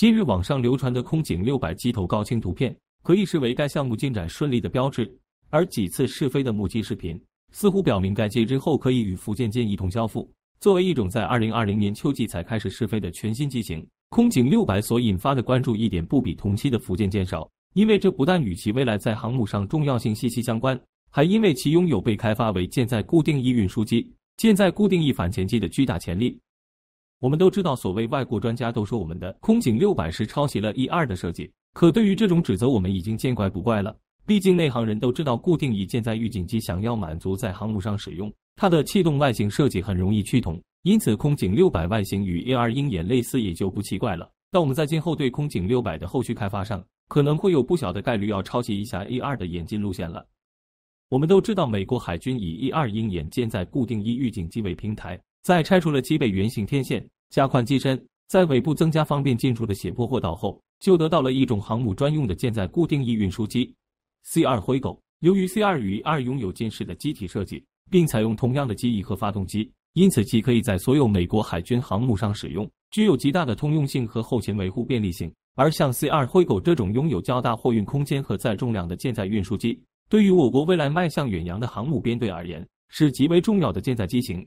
今日网上流传的空警六百机头高清图片，可以视为该项目进展顺利的标志。而几次试飞的目击视频，似乎表明该机之后可以与福建舰一同交付。作为一种在二零二零年秋季才开始试飞的全新机型，空警六百所引发的关注一点不比同期的福建舰少。因为这不但与其未来在航母上重要性息息相关，还因为其拥有被开发为舰载固定翼运输机、舰载固定翼反潜机的巨大潜力。我们都知道，所谓外国专家都说我们的空警六百是抄袭了 E 二的设计。可对于这种指责，我们已经见怪不怪了。毕竟内行人都知道，固定翼舰载预警机想要满足在航母上使用，它的气动外形设计很容易趋同，因此空警六百外形与 A 二鹰眼类似也就不奇怪了。但我们在今后对空警六百的后续开发上，可能会有不小的概率要抄袭一下 A 二的演进路线了。我们都知道，美国海军以 E 二鹰眼舰载固定翼预警机为平台，在拆除了机背圆形天线。加宽机身，在尾部增加方便进出的斜坡货道后，就得到了一种航母专用的舰载固定翼运输机 C 二灰狗。由于 C 二与 E 二拥有近似的机体设计，并采用同样的机翼和发动机，因此其可以在所有美国海军航母上使用，具有极大的通用性和后勤维护便利性。而像 C 二灰狗这种拥有较大货运空间和载重量的舰载运输机，对于我国未来迈向远洋的航母编队而言，是极为重要的舰载机型。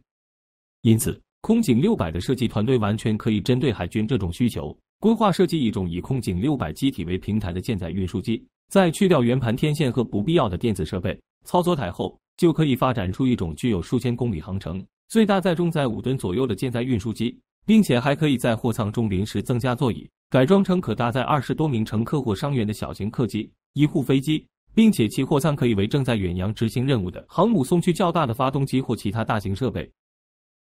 因此。空警六百的设计团队完全可以针对海军这种需求，规划设计一种以空警六百机体为平台的舰载运输机，在去掉圆盘天线和不必要的电子设备、操作台后，就可以发展出一种具有数千公里航程、最大载重在五吨左右的舰载运输机，并且还可以在货舱中临时增加座椅，改装成可搭载二十多名乘客或伤员的小型客机、一户飞机，并且其货舱可以为正在远洋执行任务的航母送去较大的发动机或其他大型设备。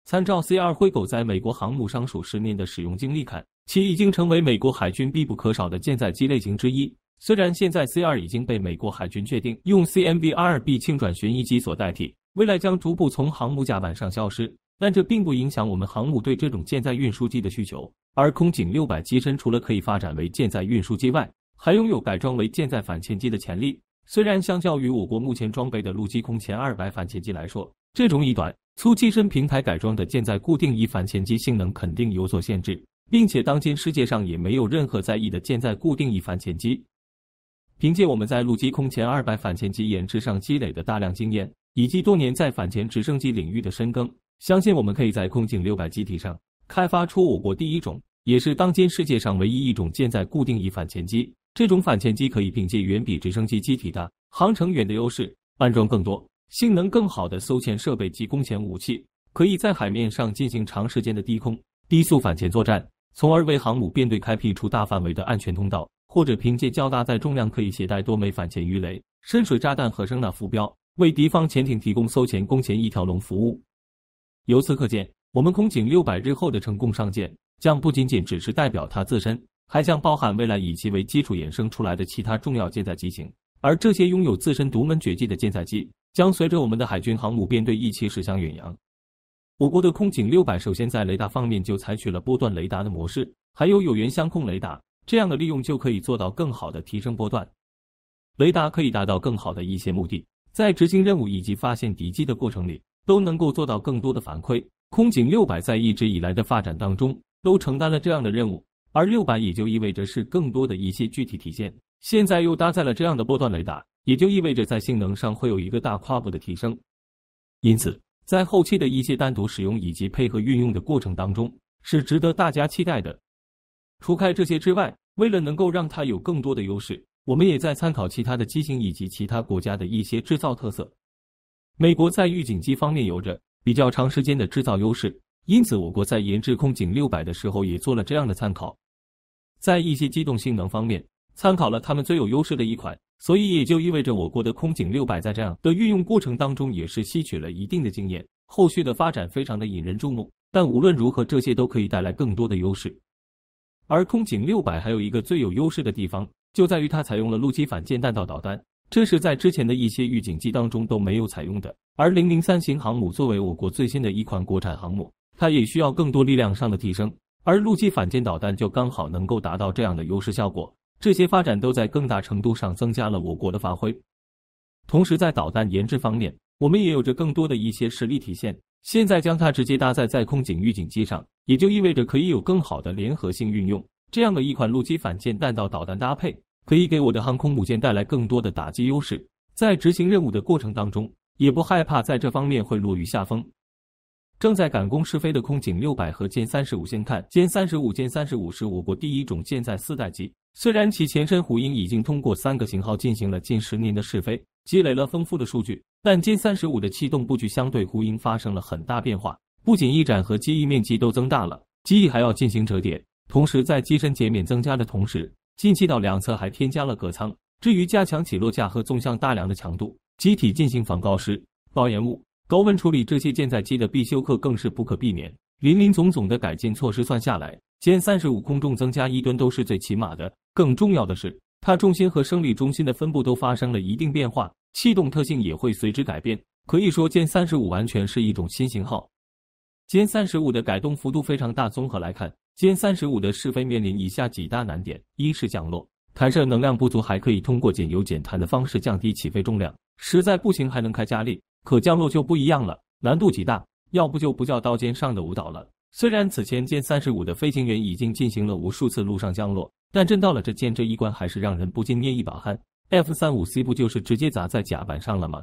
参照 C 二灰狗在美国航母上数十年的使用经历看，其已经成为美国海军必不可少的舰载机类型之一。虽然现在 C 二已经被美国海军确定用 c m b 二 B 轻转巡弋机所代替，未来将逐步从航母甲板上消失，但这并不影响我们航母对这种舰载运输机的需求。而空警六百机身除了可以发展为舰载运输机外，还拥有改装为舰载反潜机的潜力。虽然相较于我国目前装备的陆基空前二百反潜机来说，这种以短。粗机身平台改装的舰载固定翼反潜机性能肯定有所限制，并且当今世界上也没有任何在意的舰载固定翼反潜机。凭借我们在陆基空前二百反潜机研制上积累的大量经验，以及多年在反潜直升机领域的深耕，相信我们可以在空警六百机体上开发出我国第一种，也是当今世界上唯一一种舰载固定翼反潜机。这种反潜机可以凭借远比直升机机体大、航程远的优势，安装更多。性能更好的搜潜设备及攻潜武器，可以在海面上进行长时间的低空、低速反潜作战，从而为航母编队开辟出大范围的安全通道；或者凭借较大载重量，可以携带多枚反潜鱼雷、深水炸弹和声呐浮标，为敌方潜艇提供搜潜、攻潜一条龙服务。由此可见，我们空警六百日后的成功上舰，将不仅仅只是代表它自身，还将包含未来以其为基础衍生出来的其他重要舰载机型，而这些拥有自身独门绝技的舰载机。将随着我们的海军航母编队一起驶向远洋。我国的空警六百首先在雷达方面就采取了波段雷达的模式，还有有源相控雷达，这样的利用就可以做到更好的提升波段雷达，可以达到更好的一些目的，在执行任务以及发现敌机的过程里都能够做到更多的反馈。空警六百在一直以来的发展当中都承担了这样的任务，而六百也就意味着是更多的一些具体体现。现在又搭载了这样的波段雷达。也就意味着在性能上会有一个大跨步的提升，因此在后期的一些单独使用以及配合运用的过程当中，是值得大家期待的。除开这些之外，为了能够让它有更多的优势，我们也在参考其他的机型以及其他国家的一些制造特色。美国在预警机方面有着比较长时间的制造优势，因此我国在研制空警六百的时候也做了这样的参考。在一些机动性能方面，参考了他们最有优势的一款。所以也就意味着我国的空警六百在这样的运用过程当中，也是吸取了一定的经验，后续的发展非常的引人注目。但无论如何，这些都可以带来更多的优势。而空警六百还有一个最有优势的地方，就在于它采用了陆基反舰弹道导弹，这是在之前的一些预警机当中都没有采用的。而零零三型航母作为我国最新的一款国产航母，它也需要更多力量上的提升，而陆基反舰导弹就刚好能够达到这样的优势效果。这些发展都在更大程度上增加了我国的发挥，同时在导弹研制方面，我们也有着更多的一些实力体现。现在将它直接搭载在空警预警机上，也就意味着可以有更好的联合性运用。这样的一款陆基反舰弹道导弹搭配，可以给我的航空母舰带来更多的打击优势，在执行任务的过程当中，也不害怕在这方面会落于下风。正在赶工试飞的空警六百和歼三十五，先看歼三十五。歼三十五是我国第一种舰载四代机，虽然其前身胡鹰已经通过三个型号进行了近十年的试飞，积累了丰富的数据，但歼三十五的气动布局相对呼鹰发生了很大变化，不仅翼展和机翼面积都增大了，机翼还要进行折叠，同时在机身截面增加的同时，进气道两侧还添加了隔舱。至于加强起落架和纵向大梁的强度，机体进行防高湿高盐雾。高温处理这些舰载机的必修课更是不可避免。林林总总的改进措施算下来，歼三十五空重增加一吨都是最起码的。更重要的是，它重心和升力中心的分布都发生了一定变化，气动特性也会随之改变。可以说，歼三十五完全是一种新型号。歼三十五的改动幅度非常大，综合来看，歼三十五的试飞面临以下几大难点：一是降落，弹射能量不足，还可以通过减油减弹的方式降低起飞重量；实在不行，还能开加力。可降落就不一样了，难度极大，要不就不叫刀尖上的舞蹈了。虽然此前歼三十五的飞行员已经进行了无数次陆上降落，但真到了这歼这一关，还是让人不禁捏一把汗。F 三五 C 不就是直接砸在甲板上了吗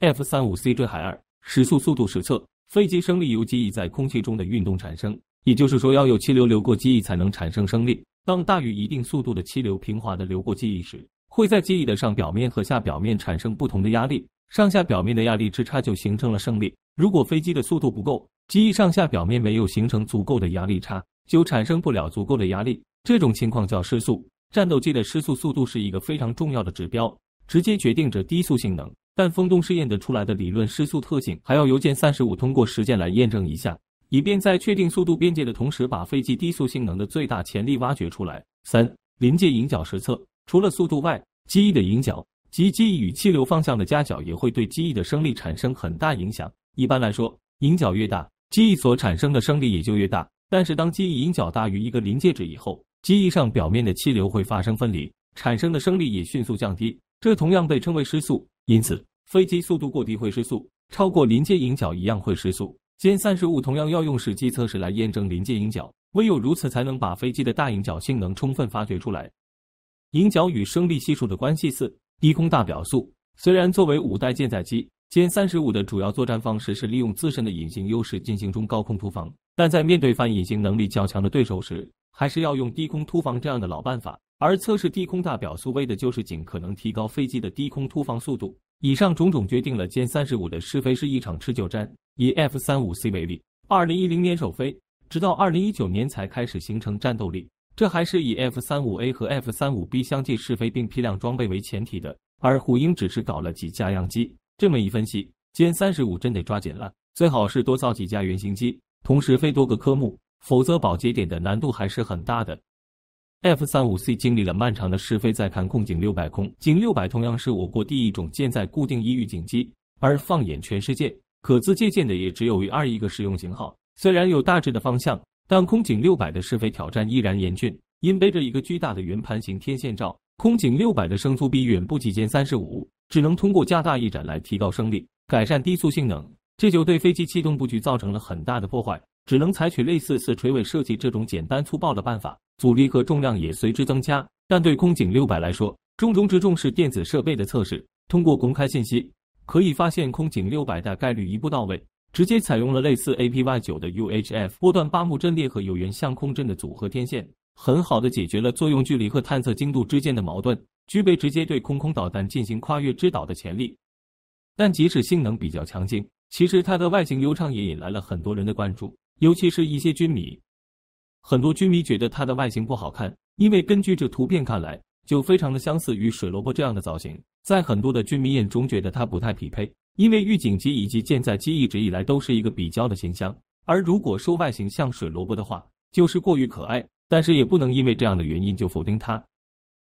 ？F 三五 C 坠海二时速速度实测，飞机升力由机翼在空气中的运动产生，也就是说要有气流流过机翼才能产生升力。当大于一定速度的气流平滑的流过机翼时，会在机翼的上表面和下表面产生不同的压力。上下表面的压力之差就形成了升力。如果飞机的速度不够，机翼上下表面没有形成足够的压力差，就产生不了足够的压力。这种情况叫失速。战斗机的失速速度是一个非常重要的指标，直接决定着低速性能。但风洞试验的出来的理论失速特性，还要由歼三十五通过实践来验证一下，以便在确定速度边界的同时，把飞机低速性能的最大潜力挖掘出来。三临界迎角实测，除了速度外，机翼的迎角。机翼与气流方向的夹角也会对机翼的升力产生很大影响。一般来说，引角越大，机翼所产生的升力也就越大。但是，当机翼引角大于一个临界值以后，机翼上表面的气流会发生分离，产生的升力也迅速降低。这同样被称为失速。因此，飞机速度过低会失速，超过临界引角一样会失速。歼三十五同样要用实际测试来验证临界引角，唯有如此才能把飞机的大引角性能充分发掘出来。引角与升力系数的关系四。低空大表速，虽然作为五代舰载机歼三十五的主要作战方式是利用自身的隐形优势进行中高空突防，但在面对反隐形能力较强的对手时，还是要用低空突防这样的老办法。而测试低空大表速，为的就是尽可能提高飞机的低空突防速度。以上种种决定了歼三十五的试飞是一场持久战。以 F 三五 C 为例，二零一零年首飞，直到二零一九年才开始形成战斗力。这还是以 F 三五 A 和 F 三五 B 相继试飞并批量装备为前提的，而虎鹰只是搞了几架样机。这么一分析，歼三十五真得抓紧了，最好是多造几架原型机，同时飞多个科目，否则保节点的难度还是很大的。F 三五 C 经历了漫长的试飞，在看空警六百空警六百，同样是我国第一种舰载固定翼预警机，而放眼全世界，可自借鉴的也只有于二一个实用型号。虽然有大致的方向。但空警六百的试飞挑战依然严峻，因背着一个巨大的圆盘形天线罩，空警六百的升速比远不及歼三十五，只能通过加大翼展来提高升力，改善低速性能，这就对飞机气动布局造成了很大的破坏，只能采取类似四垂尾设计这种简单粗暴的办法，阻力和重量也随之增加。但对空警六百来说，重中之重是电子设备的测试。通过公开信息可以发现，空警六百的概率一步到位。直接采用了类似 APY 九的 UHF 波段八木阵列和有源相控阵的组合天线，很好的解决了作用距离和探测精度之间的矛盾，具备直接对空空导弹进行跨越制导的潜力。但即使性能比较强劲，其实它的外形流畅也引来了很多人的关注，尤其是一些军迷。很多军迷觉得它的外形不好看，因为根据这图片看来，就非常的相似于水萝卜这样的造型，在很多的军迷眼中觉得它不太匹配。因为预警机以及舰载机一直以来都是一个比较的形象，而如果说外形像水萝卜的话，就是过于可爱，但是也不能因为这样的原因就否定它。